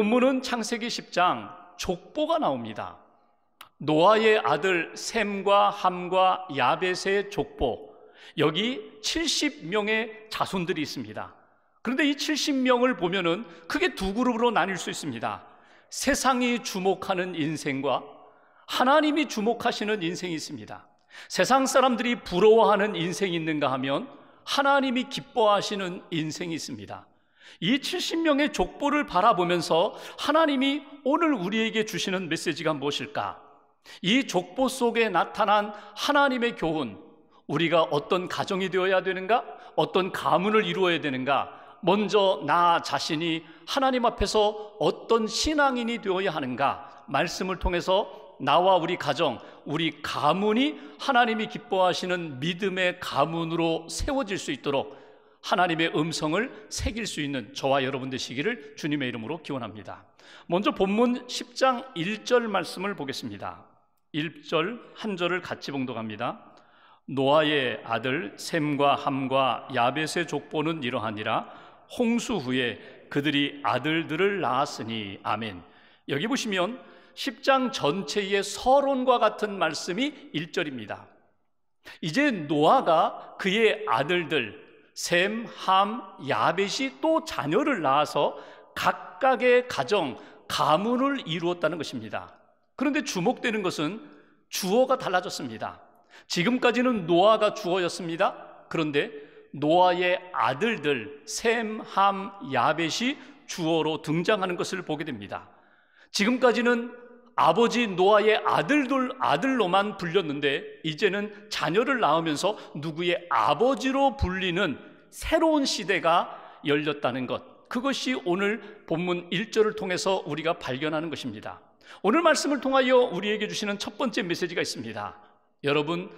본문은 창세기 10장 족보가 나옵니다. 노아의 아들 샘과 함과 야벳의 족보. 여기 70명의 자손들이 있습니다. 그런데 이 70명을 보면은 크게 두 그룹으로 나뉠 수 있습니다. 세상이 주목하는 인생과 하나님이 주목하시는 인생이 있습니다. 세상 사람들이 부러워하는 인생이 있는가 하면 하나님이 기뻐하시는 인생이 있습니다. 이 70명의 족보를 바라보면서 하나님이 오늘 우리에게 주시는 메시지가 무엇일까? 이 족보 속에 나타난 하나님의 교훈, 우리가 어떤 가정이 되어야 되는가? 어떤 가문을 이루어야 되는가? 먼저 나 자신이 하나님 앞에서 어떤 신앙인이 되어야 하는가? 말씀을 통해서 나와 우리 가정, 우리 가문이 하나님이 기뻐하시는 믿음의 가문으로 세워질 수 있도록 하나님의 음성을 새길 수 있는 저와 여러분 되시기를 주님의 이름으로 기원합니다. 먼저 본문 10장 1절 말씀을 보겠습니다. 1절 한 절을 같이 봉독합니다. 노아의 아들 샘과 함과 야벳의 족보는 이러하니라 홍수 후에 그들이 아들들을 낳았으니 아멘. 여기 보시면 10장 전체의 서론과 같은 말씀이 1절입니다. 이제 노아가 그의 아들들 셈, 함, 야벳이 또 자녀를 낳아서 각각의 가정, 가문을 이루었다는 것입니다. 그런데 주목되는 것은 주어가 달라졌습니다. 지금까지는 노아가 주어였습니다. 그런데 노아의 아들들 셈, 함, 야벳이 주어로 등장하는 것을 보게 됩니다. 지금까지는 아버지 노아의 아들들 아들로만 불렸는데 이제는 자녀를 낳으면서 누구의 아버지로 불리는 새로운 시대가 열렸다는 것. 그것이 오늘 본문 1절을 통해서 우리가 발견하는 것입니다. 오늘 말씀을 통하여 우리에게 주시는 첫 번째 메시지가 있습니다. 여러분,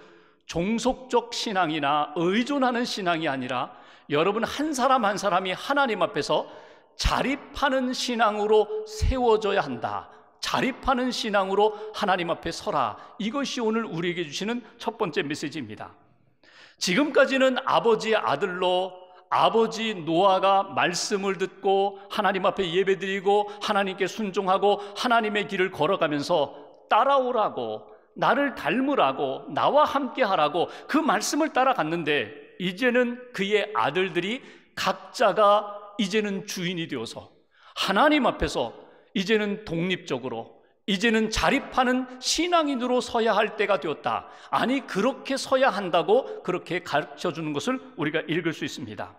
종속적 신앙이나 의존하는 신앙이 아니라 여러분 한 사람 한 사람이 하나님 앞에서 자립하는 신앙으로 세워져야 한다. 자립하는 신앙으로 하나님 앞에 서라. 이것이 오늘 우리에게 주시는 첫 번째 메시지입니다. 지금까지는 아버지 아들로 아버지 노아가 말씀을 듣고 하나님 앞에 예배드리고 하나님께 순종하고 하나님의 길을 걸어가면서 따라오라고 나를 닮으라고 나와 함께 하라고 그 말씀을 따라갔는데 이제는 그의 아들들이 각자가 이제는 주인이 되어서 하나님 앞에서 이제는 독립적으로 이제는 자립하는 신앙인으로 서야 할 때가 되었다. 아니, 그렇게 서야 한다고 그렇게 가르쳐 주는 것을 우리가 읽을 수 있습니다.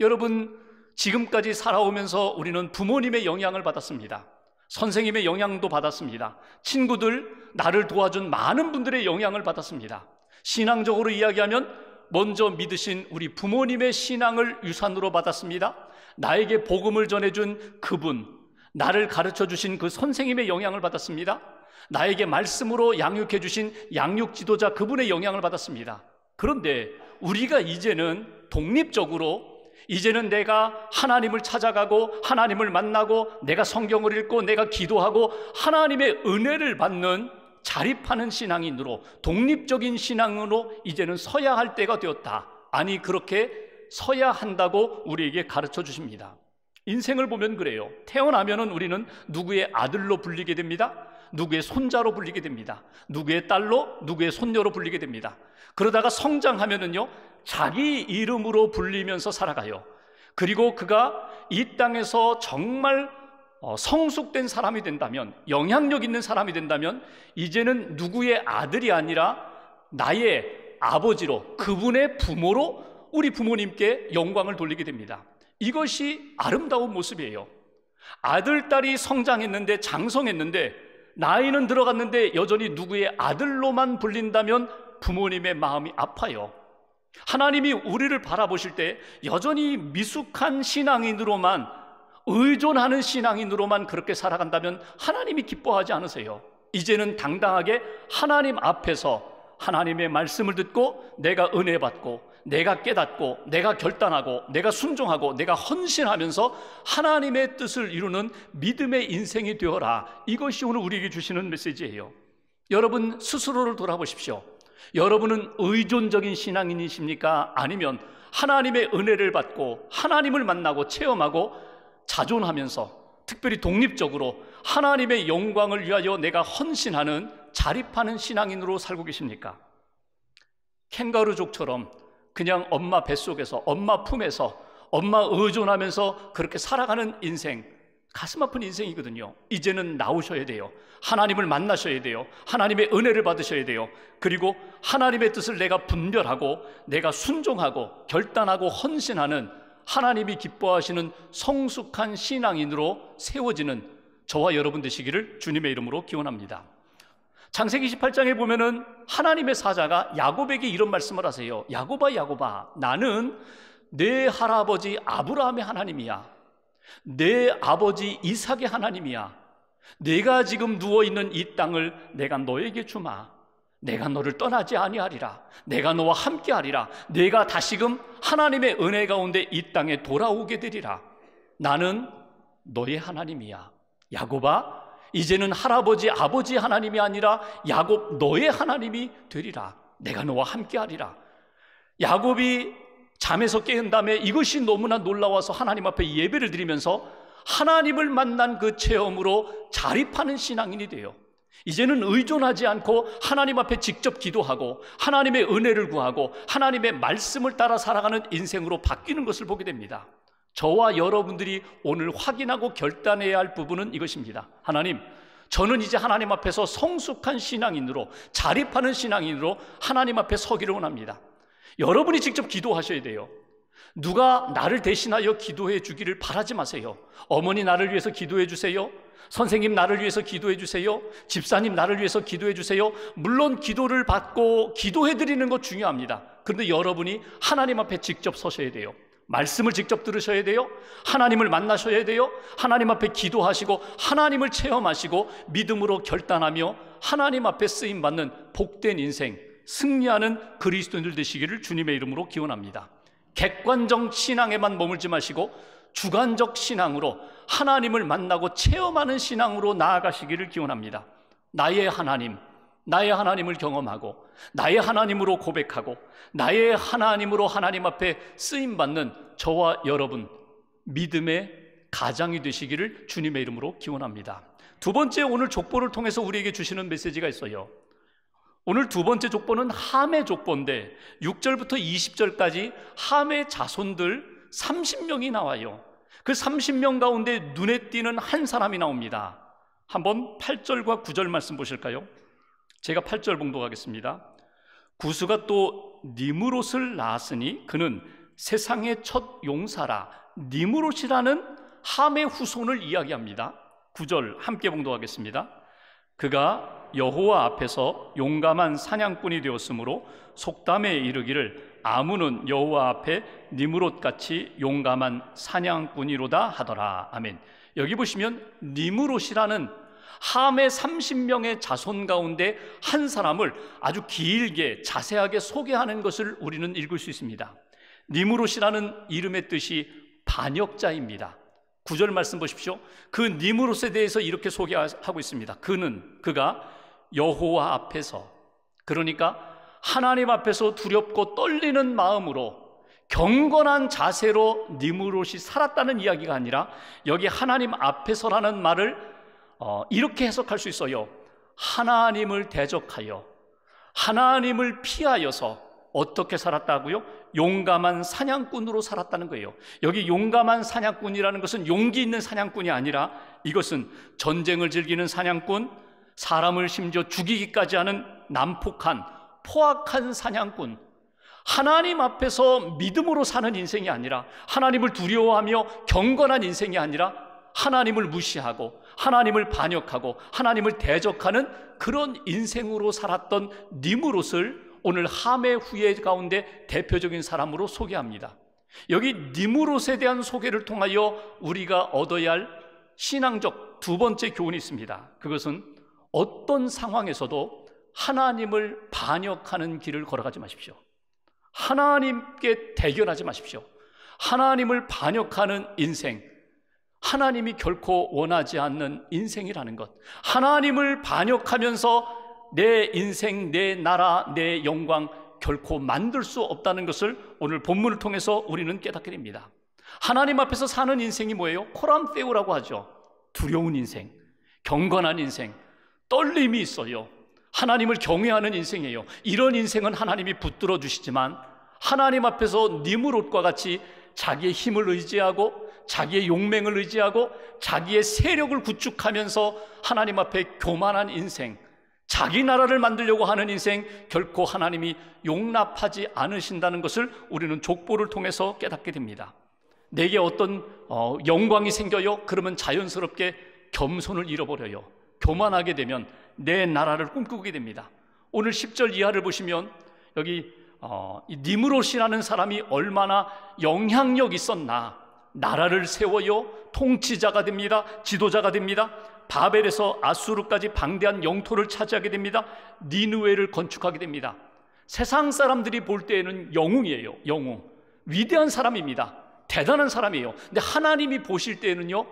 여러분, 지금까지 살아오면서 우리는 부모님의 영향을 받았습니다. 선생님의 영향도 받았습니다. 친구들, 나를 도와준 많은 분들의 영향을 받았습니다. 신앙적으로 이야기하면 먼저 믿으신 우리 부모님의 신앙을 유산으로 받았습니다. 나에게 복음을 전해준 그분, 나를 가르쳐 주신 그 선생님의 영향을 받았습니다. 나에게 말씀으로 양육해 주신 양육 지도자 그분의 영향을 받았습니다. 그런데 우리가 이제는 독립적으로 이제는 내가 하나님을 찾아가고 하나님을 만나고 내가 성경을 읽고 내가 기도하고 하나님의 은혜를 받는 자립하는 신앙인으로 독립적인 신앙으로 이제는 서야 할 때가 되었다. 아니 그렇게 서야 한다고 우리에게 가르쳐 주십니다. 인생을 보면 그래요. 태어나면 우리는 누구의 아들로 불리게 됩니다. 누구의 손자로 불리게 됩니다. 누구의 딸로, 누구의 손녀로 불리게 됩니다. 그러다가 성장하면은요, 자기 이름으로 불리면서 살아가요. 그리고 그가 이 땅에서 정말 어, 성숙된 사람이 된다면, 영향력 있는 사람이 된다면, 이제는 누구의 아들이 아니라 나의 아버지로, 그분의 부모로 우리 부모님께 영광을 돌리게 됩니다. 이것이 아름다운 모습이에요. 아들, 딸이 성장했는데 장성했는데 나이는 들어갔는데 여전히 누구의 아들로만 불린다면 부모님의 마음이 아파요. 하나님이 우리를 바라보실 때 여전히 미숙한 신앙인으로만 의존하는 신앙인으로만 그렇게 살아간다면 하나님이 기뻐하지 않으세요. 이제는 당당하게 하나님 앞에서 하나님의 말씀을 듣고 내가 은혜 받고 내가 깨닫고, 내가 결단하고, 내가 순종하고, 내가 헌신하면서 하나님의 뜻을 이루는 믿음의 인생이 되어라. 이것이 오늘 우리에게 주시는 메시지예요. 여러분 스스로를 돌아보십시오. 여러분은 의존적인 신앙인이십니까? 아니면 하나님의 은혜를 받고 하나님을 만나고 체험하고 자존하면서 특별히 독립적으로 하나님의 영광을 위하여 내가 헌신하는 자립하는 신앙인으로 살고 계십니까? 캥거루족처럼 그냥 엄마 뱃속에서, 엄마 품에서, 엄마 의존하면서 그렇게 살아가는 인생, 가슴 아픈 인생이거든요. 이제는 나오셔야 돼요. 하나님을 만나셔야 돼요. 하나님의 은혜를 받으셔야 돼요. 그리고 하나님의 뜻을 내가 분별하고 내가 순종하고 결단하고 헌신하는 하나님이 기뻐하시는 성숙한 신앙인으로 세워지는 저와 여러분 되시기를 주님의 이름으로 기원합니다. 창세기 28장에 보면은 하나님의 사자가 야곱에게 이런 말씀을 하세요. 야곱아, 야곱아, 나는 내 할아버지 아브라함의 하나님이야. 내 아버지 이삭의 하나님이야. 내가 지금 누워 있는 이 땅을 내가 너에게 주마. 내가 너를 떠나지 아니하리라. 내가 너와 함께하리라. 내가 다시금 하나님의 은혜 가운데 이 땅에 돌아오게 되리라. 나는 너의 하나님이야. 야곱아, 이제는 할아버지 아버지 하나님이 아니라 야곱 너의 하나님이 되리라. 내가 너와 함께하리라. 야곱이 잠에서 깨운 다음에 이것이 너무나 놀라워서 하나님 앞에 예배를 드리면서 하나님을 만난 그 체험으로 자립하는 신앙인이 돼요. 이제는 의존하지 않고 하나님 앞에 직접 기도하고 하나님의 은혜를 구하고 하나님의 말씀을 따라 살아가는 인생으로 바뀌는 것을 보게 됩니다. 저와 여러분들이 오늘 확인하고 결단해야 할 부분은 이것입니다. 하나님, 저는 이제 하나님 앞에서 성숙한 신앙인으로 자립하는 신앙인으로 하나님 앞에 서기를 원합니다. 여러분이 직접 기도하셔야 돼요. 누가 나를 대신하여 기도해 주기를 바라지 마세요. 어머니 나를 위해서 기도해 주세요. 선생님 나를 위해서 기도해 주세요. 집사님 나를 위해서 기도해 주세요. 물론 기도를 받고 기도해 드리는 것 중요합니다. 그런데 여러분이 하나님 앞에 직접 서셔야 돼요. 말씀을 직접 들으셔야 돼요. 하나님을 만나셔야 돼요. 하나님 앞에 기도하시고 하나님을 체험하시고 믿음으로 결단하며 하나님 앞에 쓰임 받는 복된 인생, 승리하는 그리스도인들 되시기를 주님의 이름으로 기원합니다. 객관적 신앙에만 머물지 마시고 주관적 신앙으로 하나님을 만나고 체험하는 신앙으로 나아가시기를 기원합니다. 나의 하나님, 나의 하나님을 경험하고 나의 하나님으로 고백하고 나의 하나님으로 하나님 앞에 쓰임 받는 저와 여러분 믿음의 가장이 되시기를 주님의 이름으로 기원합니다. 두 번째 오늘 족보를 통해서 우리에게 주시는 메시지가 있어요. 오늘 두 번째 족보는 함의 족보인데 6절부터 20절까지 함의 자손들 30명이 나와요. 그 30명 가운데 눈에 띄는 한 사람이 나옵니다. 한번 8절과 9절 말씀 보실까요? 제가 8절 봉독하겠습니다. 구스가 또 니무롯을 낳았으니 그는 세상의 첫 용사라 니무롯이라는 함의 후손을 이야기합니다. 9절 함께 봉독하겠습니다. 그가 여호와 앞에서 용감한 사냥꾼이 되었으므로 속담에 이르기를 아무는 여호와 앞에 니무롯같이 용감한 사냥꾼이로다 하더라. 아멘. 여기 보시면 니무롯이라는 함의 30명의 자손 가운데 한 사람을 아주 길게 자세하게 소개하는 것을 우리는 읽을 수 있습니다. 니무롯이라는 이름의 뜻이 반역자입니다. 구절 말씀 보십시오. 그 니무롯에 대해서 이렇게 소개하고 있습니다. 그는 그가 여호와 앞에서 그러니까 하나님 앞에서 두렵고 떨리는 마음으로 경건한 자세로 니무롯이 살았다는 이야기가 아니라 여기 하나님 앞에서라는 말을 어, 이렇게 해석할 수 있어요. 하나님을 대적하여 하나님을 피하여서 어떻게 살았다고요? 용감한 사냥꾼으로 살았다는 거예요. 여기 용감한 사냥꾼이라는 것은 용기 있는 사냥꾼이 아니라 이것은 전쟁을 즐기는 사냥꾼, 사람을 심지어 죽이기까지 하는 난폭한, 포악한 사냥꾼. 하나님 앞에서 믿음으로 사는 인생이 아니라 하나님을 두려워하며 경건한 인생이 아니라 하나님을 무시하고 하나님을 반역하고 하나님을 대적하는 그런 인생으로 살았던 니무롯을 오늘 함의 후예 가운데 대표적인 사람으로 소개합니다. 여기 니무롯에 대한 소개를 통하여 우리가 얻어야 할 신앙적 두 번째 교훈이 있습니다. 그것은 어떤 상황에서도 하나님을 반역하는 길을 걸어가지 마십시오. 하나님께 대결하지 마십시오. 하나님을 반역하는 인생, 하나님이 결코 원하지 않는 인생이라는 것. 하나님을 반역하면서 내 인생, 내 나라, 내 영광 결코 만들 수 없다는 것을 오늘 본문을 통해서 우리는 깨닫게 됩니다. 하나님 앞에서 사는 인생이 뭐예요? 코람페우라고 하죠. 두려운 인생, 경건한 인생, 떨림이 있어요. 하나님을 경외하는 인생이에요. 이런 인생은 하나님이 붙들어 주시지만 하나님 앞에서 니무롯과 같이 자기의 힘을 의지하고 자기의 용맹을 의지하고 자기의 세력을 구축하면서 하나님 앞에 교만한 인생, 자기 나라를 만들려고 하는 인생 결코 하나님이 용납하지 않으신다는 것을 우리는 족보를 통해서 깨닫게 됩니다. 내게 어떤 어, 영광이 생겨요? 그러면 자연스럽게 겸손을 잃어버려요. 교만하게 되면 내 나라를 꿈꾸게 됩니다. 오늘 10절 이하를 보시면 여기 어, 니무롯이라는 사람이 얼마나 영향력 있었나 나라를 세워요. 통치자가 됩니다. 지도자가 됩니다. 바벨에서 아수르까지 방대한 영토를 차지하게 됩니다. 니누에를 건축하게 됩니다. 세상 사람들이 볼 때에는 영웅이에요. 영웅. 위대한 사람입니다. 대단한 사람이에요. 근데 하나님이 보실 때에는요.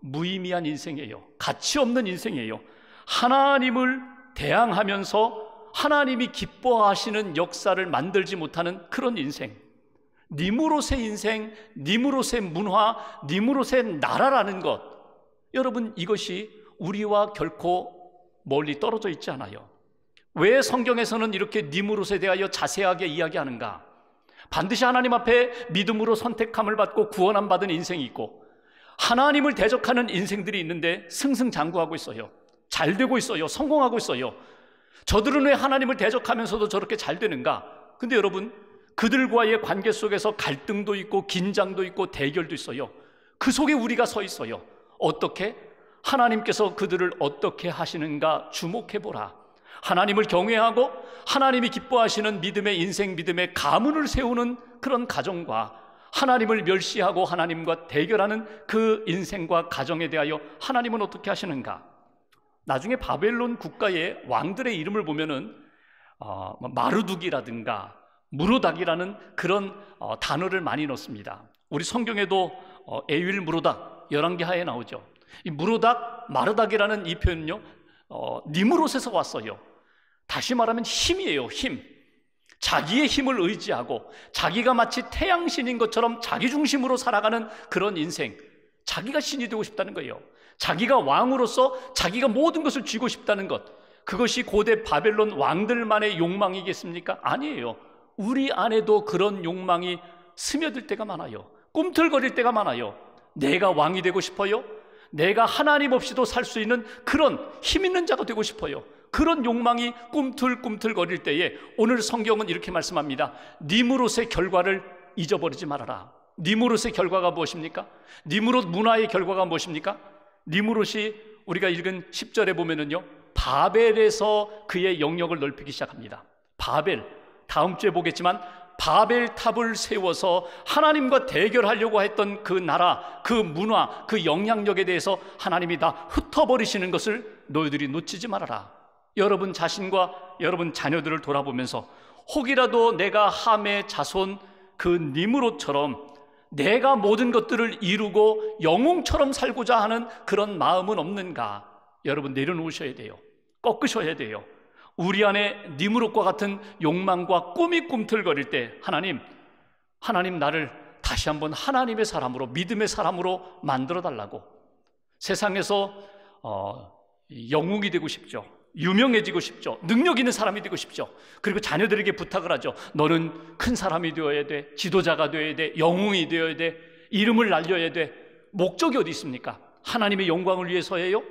무의미한 인생이에요. 가치 없는 인생이에요. 하나님을 대항하면서 하나님이 기뻐하시는 역사를 만들지 못하는 그런 인생. 님으로서의 인생, 님으로서의 문화, 님으로서의 나라라는 것. 여러분, 이것이 우리와 결코 멀리 떨어져 있지 않아요. 왜 성경에서는 이렇게 님으로서에 대하여 자세하게 이야기하는가? 반드시 하나님 앞에 믿음으로 선택함을 받고 구원함 받은 인생이 있고, 하나님을 대적하는 인생들이 있는데 승승장구하고 있어요. 잘 되고 있어요. 성공하고 있어요. 저들은 왜 하나님을 대적하면서도 저렇게 잘 되는가? 근데 여러분, 그들과의 관계 속에서 갈등도 있고 긴장도 있고 대결도 있어요. 그 속에 우리가 서 있어요. 어떻게? 하나님께서 그들을 어떻게 하시는가 주목해 보라. 하나님을 경외하고 하나님이 기뻐하시는 믿음의 인생 믿음의 가문을 세우는 그런 가정과 하나님을 멸시하고 하나님과 대결하는 그 인생과 가정에 대하여 하나님은 어떻게 하시는가? 나중에 바벨론 국가의 왕들의 이름을 보면은 어, 뭐 마르둑이라든가 무르닥이라는 그런 어, 단어를 많이 넣습니다. 우리 성경에도 어, 에윌 무르닥 열왕기하에 나오죠. 이무르닥 마르닥이라는 이 표현은요, 어, 니무롯에서 왔어요. 다시 말하면 힘이에요, 힘. 자기의 힘을 의지하고 자기가 마치 태양신인 것처럼 자기 중심으로 살아가는 그런 인생. 자기가 신이 되고 싶다는 거예요. 자기가 왕으로서 자기가 모든 것을 쥐고 싶다는 것. 그것이 고대 바벨론 왕들만의 욕망이겠습니까? 아니에요. 우리 안에도 그런 욕망이 스며들 때가 많아요. 꿈틀거릴 때가 많아요. 내가 왕이 되고 싶어요. 내가 하나님 없이도 살 수 있는 그런 힘 있는 자가 되고 싶어요. 그런 욕망이 꿈틀꿈틀거릴 때에 오늘 성경은 이렇게 말씀합니다. 니무롯의 결과를 잊어버리지 말아라. 니무롯의 결과가 무엇입니까? 니무롯 문화의 결과가 무엇입니까? 니무롯이 우리가 읽은 10절에 보면은요. 바벨에서 그의 영역을 넓히기 시작합니다. 바벨, 다음 주에 보겠지만 바벨탑을 세워서 하나님과 대결하려고 했던 그 나라, 그 문화, 그 영향력에 대해서 하나님이 다 흩어버리시는 것을 너희들이 놓치지 말아라. 여러분 자신과 여러분 자녀들을 돌아보면서 혹이라도 내가 함의 자손 그님으로처럼 내가 모든 것들을 이루고 영웅처럼 살고자 하는 그런 마음은 없는가? 여러분 내려놓으셔야 돼요. 꺾으셔야 돼요. 우리 안에 니무룩과 같은 욕망과 꿈이 꿈틀거릴 때 하나님, 하나님 나를 다시 한번 하나님의 사람으로, 믿음의 사람으로 만들어 달라고 세상에서 어, 영웅이 되고 싶죠. 유명해지고 싶죠. 능력 있는 사람이 되고 싶죠. 그리고 자녀들에게 부탁을 하죠. 너는 큰 사람이 되어야 돼. 지도자가 되어야 돼. 영웅이 되어야 돼. 이름을 날려야 돼. 목적이 어디 있습니까? 하나님의 영광을 위해서예요?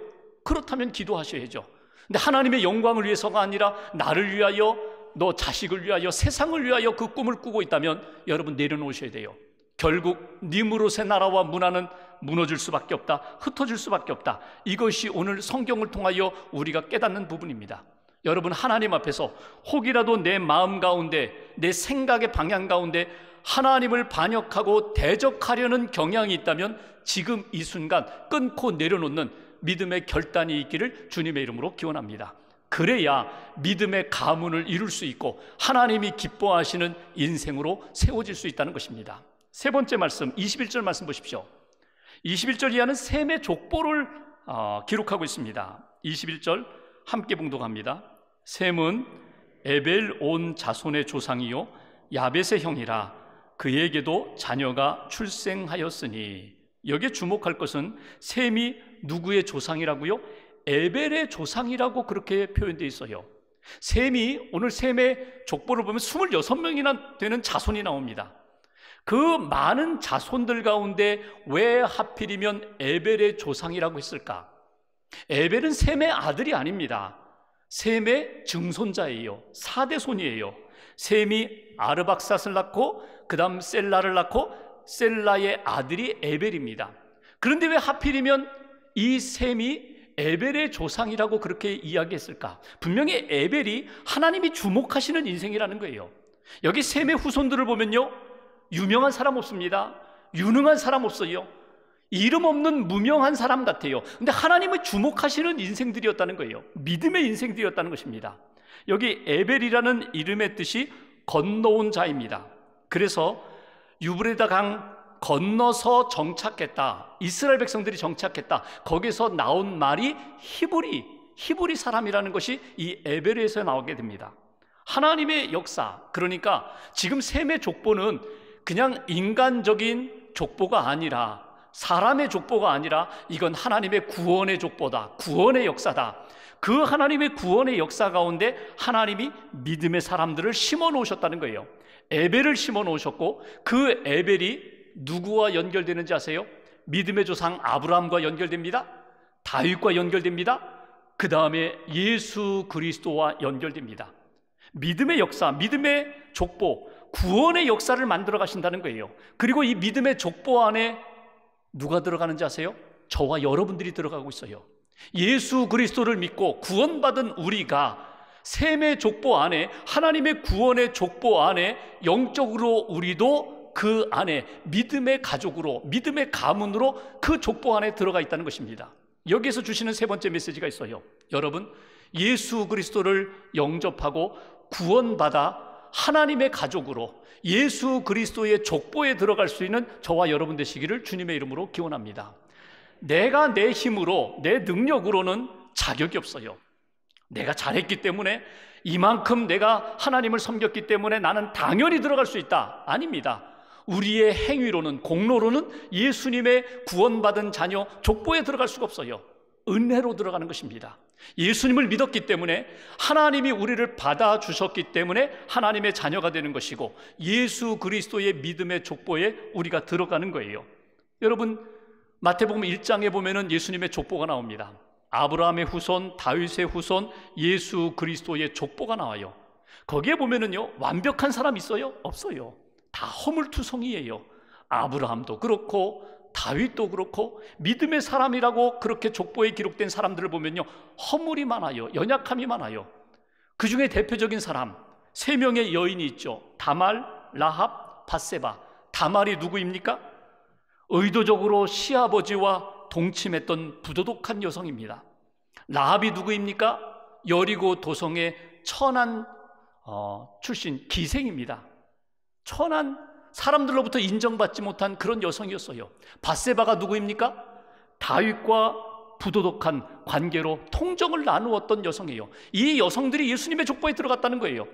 그렇다면 기도하셔야죠. 근데 하나님의 영광을 위해서가 아니라 나를 위하여 너 자식을 위하여 세상을 위하여 그 꿈을 꾸고 있다면 여러분 내려놓으셔야 돼요. 결국 니무롯의 네 나라와 문화는 무너질 수밖에 없다. 흩어질 수밖에 없다. 이것이 오늘 성경을 통하여 우리가 깨닫는 부분입니다. 여러분 하나님 앞에서 혹이라도 내 마음 가운데 내 생각의 방향 가운데 하나님을 반역하고 대적하려는 경향이 있다면 지금 이 순간 끊고 내려놓는 믿음의 결단이 있기를 주님의 이름으로 기원합니다. 그래야 믿음의 가문을 이룰 수 있고 하나님이 기뻐하시는 인생으로 세워질 수 있다는 것입니다. 세 번째 말씀, 21절 말씀 보십시오. 21절 이하는 셈의 족보를 어, 기록하고 있습니다. 21절 함께 봉독합니다. 셈은 에벨 온 자손의 조상이요 야벳의 형이라 그에게도 자녀가 출생하였으니 여기에 주목할 것은 셈이 누구의 조상이라고요? 에벨의 조상이라고 그렇게 표현되어 있어요. 셈이 오늘 셈의 족보를 보면 26명이나 되는 자손이 나옵니다. 그 많은 자손들 가운데 왜 하필이면 에벨의 조상이라고 했을까? 에벨은 셈의 아들이 아닙니다. 셈의 증손자예요. 4대손이에요 셈이 아르박삿을 낳고 그다음 셀라를 낳고 셀라의 아들이 에벨입니다. 그런데 왜 하필이면 이 셈이 에벨의 조상이라고 그렇게 이야기했을까? 분명히 에벨이 하나님이 주목하시는 인생이라는 거예요. 여기 셈의 후손들을 보면요. 유명한 사람 없습니다. 유능한 사람 없어요. 이름 없는 무명한 사람 같아요. 근데 하나님을 주목하시는 인생들이었다는 거예요. 믿음의 인생들이었다는 것입니다. 여기 에벨이라는 이름의 뜻이 건너온 자입니다. 그래서 유브레다 강 건너서 정착했다. 이스라엘 백성들이 정착했다. 거기서 나온 말이 히브리, 히브리 사람이라는 것이 이 에베르에서 나오게 됩니다. 하나님의 역사. 그러니까 지금 셈의 족보는 그냥 인간적인 족보가 아니라 사람의 족보가 아니라 이건 하나님의 구원의 족보다. 구원의 역사다. 그 하나님의 구원의 역사 가운데 하나님이 믿음의 사람들을 심어 놓으셨다는 거예요. 에벨을 심어 놓으셨고 그 에벨이 누구와 연결되는지 아세요? 믿음의 조상 아브라함과 연결됩니다. 다윗과 연결됩니다. 그 다음에 예수 그리스도와 연결됩니다. 믿음의 역사, 믿음의 족보, 구원의 역사를 만들어 가신다는 거예요. 그리고 이 믿음의 족보 안에 누가 들어가는지 아세요? 저와 여러분들이 들어가고 있어요. 예수 그리스도를 믿고 구원받은 우리가 셈의 족보 안에 하나님의 구원의 족보 안에 영적으로 우리도 그 안에 믿음의 가족으로 믿음의 가문으로 그 족보 안에 들어가 있다는 것입니다. 여기에서 주시는 세 번째 메시지가 있어요. 여러분 예수 그리스도를 영접하고 구원받아 하나님의 가족으로 예수 그리스도의 족보에 들어갈 수 있는 저와 여러분 되시기를 주님의 이름으로 기원합니다. 내가 내 힘으로 내 능력으로는 자격이 없어요. 내가 잘했기 때문에 이만큼 내가 하나님을 섬겼기 때문에 나는 당연히 들어갈 수 있다. 아닙니다. 우리의 행위로는 공로로는 예수님의 구원받은 자녀 족보에 들어갈 수가 없어요. 은혜로 들어가는 것입니다. 예수님을 믿었기 때문에 하나님이 우리를 받아 주셨기 때문에 하나님의 자녀가 되는 것이고 예수 그리스도의 믿음의 족보에 우리가 들어가는 거예요. 여러분 마태복음 1장에 보면은 예수님의 족보가 나옵니다. 아브라함의 후손, 다윗의 후손, 예수 그리스도의 족보가 나와요. 거기에 보면은요, 완벽한 사람 있어요? 없어요. 다 허물투성이에요. 아브라함도 그렇고, 다윗도 그렇고, 믿음의 사람이라고 그렇게 족보에 기록된 사람들을 보면요, 허물이 많아요. 연약함이 많아요. 그 중에 대표적인 사람, 세 명의 여인이 있죠. 다말, 라합, 바세바. 다말이 누구입니까? 의도적으로 시아버지와 동침했던 부도덕한 여성입니다. 라합이 누구입니까? 여리고 도성의 천한 어, 출신 기생입니다. 천한 사람들로부터 인정받지 못한 그런 여성이었어요. 바세바가 누구입니까? 다윗과 부도덕한 관계로 통정을 나누었던 여성이에요. 이 여성들이 예수님의 족보에 들어갔다는 거예요.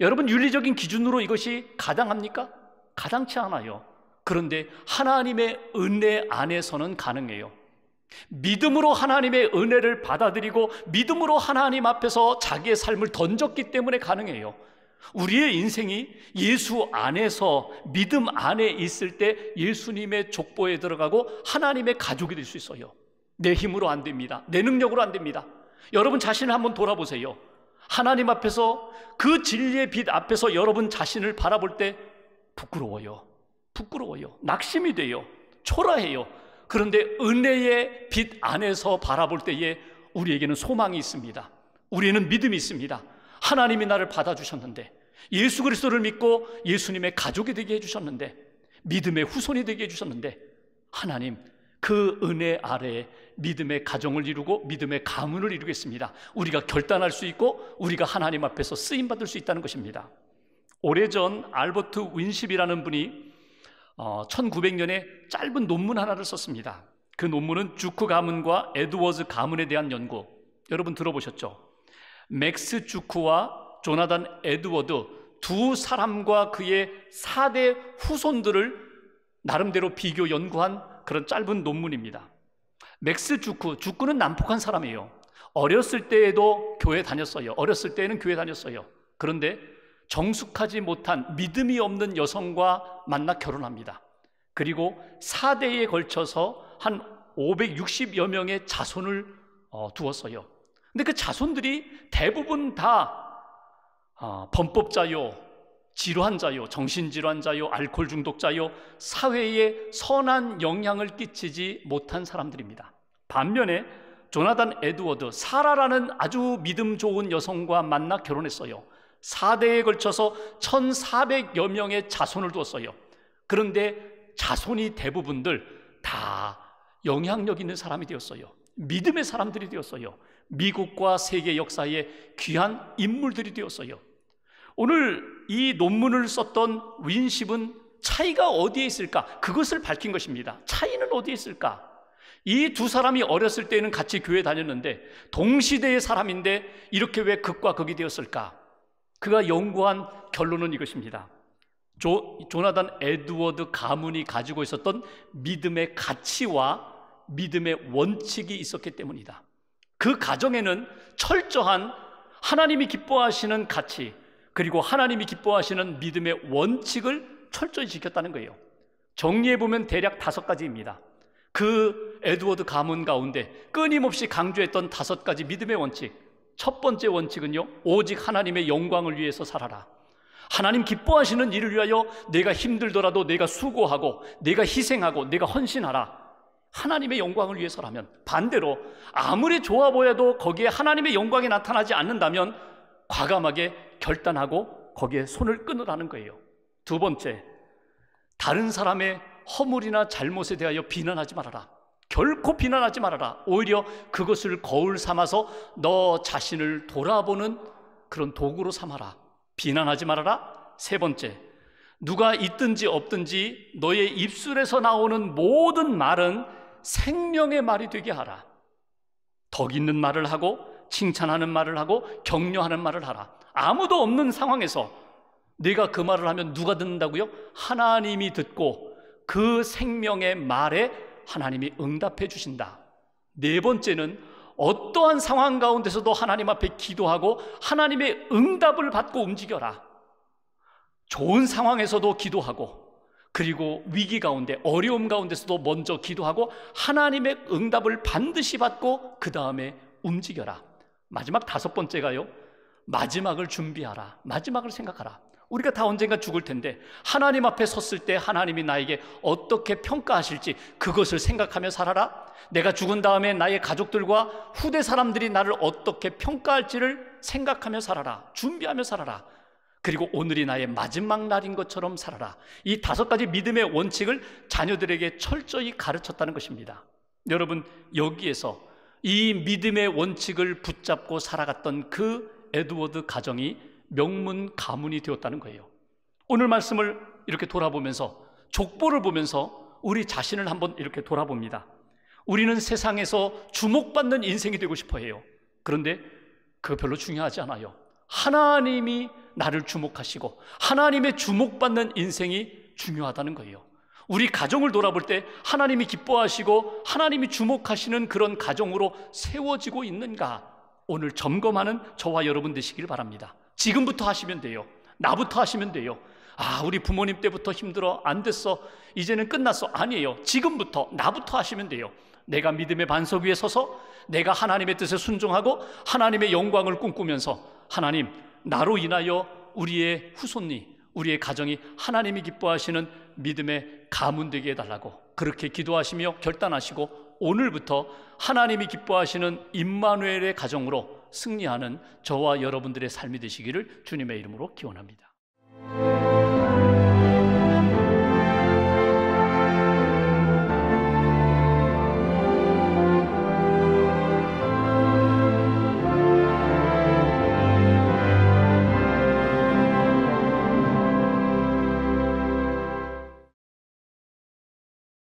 여러분 윤리적인 기준으로 이것이 가당합니까? 가당치 않아요. 그런데 하나님의 은혜 안에서는 가능해요. 믿음으로 하나님의 은혜를 받아들이고 믿음으로 하나님 앞에서 자기의 삶을 던졌기 때문에 가능해요. 우리의 인생이 예수 안에서 믿음 안에 있을 때 예수님의 족보에 들어가고 하나님의 가족이 될 수 있어요. 내 힘으로 안 됩니다. 내 능력으로 안 됩니다. 여러분 자신을 한번 돌아보세요. 하나님 앞에서 그 진리의 빛 앞에서 여러분 자신을 바라볼 때 부끄러워요. 부끄러워요. 낙심이 돼요. 초라해요. 그런데 은혜의 빛 안에서 바라볼 때에 우리에게는 소망이 있습니다. 우리는 믿음이 있습니다. 하나님이 나를 받아주셨는데, 예수 그리스도를 믿고 예수님의 가족이 되게 해주셨는데, 믿음의 후손이 되게 해주셨는데, 하나님, 그 은혜 아래에 믿음의 가정을 이루고 믿음의 가문을 이루겠습니다. 우리가 결단할 수 있고 우리가 하나님 앞에서 쓰임 받을 수 있다는 것입니다. 오래전 알버트 윈십이라는 분이 1900년에 어, 짧은 논문 하나를 썼습니다. 그 논문은 주쿠 가문과 에드워즈 가문에 대한 연구. 여러분 들어보셨죠? 맥스 주쿠와 조나단 에드워드 두 사람과 그의 4대 후손들을 나름대로 비교 연구한 그런 짧은 논문입니다. 맥스 주쿠주쿠는난폭한 사람이에요. 어렸을 때에도 교회 다녔어요. 어렸을 때에는 교회 다녔어요. 그런데 정숙하지 못한 믿음이 없는 여성과 만나 결혼합니다. 그리고 4대에 걸쳐서 한 560여 명의 자손을 어, 두었어요. 근데 그 자손들이 대부분 다 아, 범법자요, 질환자요, 정신질환자요, 알코올 중독자요, 사회에 선한 영향을 끼치지 못한 사람들입니다. 반면에 조나단 에드워드, 사라라는 아주 믿음 좋은 여성과 만나 결혼했어요. 4대에 걸쳐서 1,400여 명의 자손을 두었어요. 그런데 자손이 대부분들 다 영향력 있는 사람이 되었어요. 믿음의 사람들이 되었어요. 미국과 세계 역사에 귀한 인물들이 되었어요. 오늘 이 논문을 썼던 윈십은 차이가 어디에 있을까? 그것을 밝힌 것입니다. 차이는 어디에 있을까? 이 두 사람이 어렸을 때는 같이 교회 다녔는데 동시대의 사람인데 이렇게 왜 극과 극이 되었을까? 그가 연구한 결론은 이것입니다. 조, 조나단 에드워드 가문이 가지고 있었던 믿음의 가치와 믿음의 원칙이 있었기 때문이다. 그 가정에는 철저한 하나님이 기뻐하시는 가치, 그리고 하나님이 기뻐하시는 믿음의 원칙을 철저히 지켰다는 거예요. 정리해보면 대략 다섯 가지입니다. 그 에드워드 가문 가운데 끊임없이 강조했던 다섯 가지 믿음의 원칙, 첫 번째 원칙은요, 오직 하나님의 영광을 위해서 살아라. 하나님 기뻐하시는 일을 위하여 내가 힘들더라도 내가 수고하고, 내가 희생하고, 내가 헌신하라. 하나님의 영광을 위해서라면, 반대로 아무리 좋아 보여도 거기에 하나님의 영광이 나타나지 않는다면, 과감하게 결단하고 거기에 손을 끊으라는 거예요. 두 번째, 다른 사람의 허물이나 잘못에 대하여 비난하지 말아라. 결코 비난하지 말아라. 오히려 그것을 거울 삼아서 너 자신을 돌아보는 그런 도구로 삼아라. 비난하지 말아라. 세 번째, 누가 있든지 없든지 너의 입술에서 나오는 모든 말은 생명의 말이 되게 하라. 덕 있는 말을 하고, 칭찬하는 말을 하고, 격려하는 말을 하라. 아무도 없는 상황에서 네가 그 말을 하면 누가 듣는다고요? 하나님이 듣고 그 생명의 말에 하나님이 응답해 주신다. 네 번째는 어떠한 상황 가운데서도 하나님 앞에 기도하고 하나님의 응답을 받고 움직여라. 좋은 상황에서도 기도하고 그리고 위기 가운데 어려움 가운데서도 먼저 기도하고 하나님의 응답을 반드시 받고 그 다음에 움직여라. 마지막 다섯 번째가요. 마지막을 준비하라. 마지막을 생각하라. 우리가 다 언젠가 죽을 텐데 하나님 앞에 섰을 때 하나님이 나에게 어떻게 평가하실지 그것을 생각하며 살아라. 내가 죽은 다음에 나의 가족들과 후대 사람들이 나를 어떻게 평가할지를 생각하며 살아라. 준비하며 살아라. 그리고 오늘이 나의 마지막 날인 것처럼 살아라. 이 다섯 가지 믿음의 원칙을 자녀들에게 철저히 가르쳤다는 것입니다. 여러분, 여기에서 이 믿음의 원칙을 붙잡고 살아갔던 그 에드워드 가정이 명문 가문이 되었다는 거예요. 오늘 말씀을 이렇게 돌아보면서 족보를 보면서 우리 자신을 한번 이렇게 돌아봅니다. 우리는 세상에서 주목받는 인생이 되고 싶어 해요. 그런데 그거 별로 중요하지 않아요. 하나님이 나를 주목하시고 하나님의 주목받는 인생이 중요하다는 거예요. 우리 가정을 돌아볼 때 하나님이 기뻐하시고 하나님이 주목하시는 그런 가정으로 세워지고 있는가 오늘 점검하는 저와 여러분 되시길 바랍니다. 지금부터 하시면 돼요. 나부터 하시면 돼요. 아, 우리 부모님 때부터 힘들어. 안 됐어. 이제는 끝났어. 아니에요. 지금부터, 나부터 하시면 돼요. 내가 믿음의 반석 위에 서서 내가 하나님의 뜻에 순종하고 하나님의 영광을 꿈꾸면서 하나님, 나로 인하여 우리의 후손이, 우리의 가정이 하나님이 기뻐하시는 믿음의 가문 되게 해달라고 그렇게 기도하시며 결단하시고 오늘부터 하나님이 기뻐하시는 임마누엘의 가정으로 승리하는 저와 여러분들의 삶이 되시기를 주님의 이름으로 기원합니다.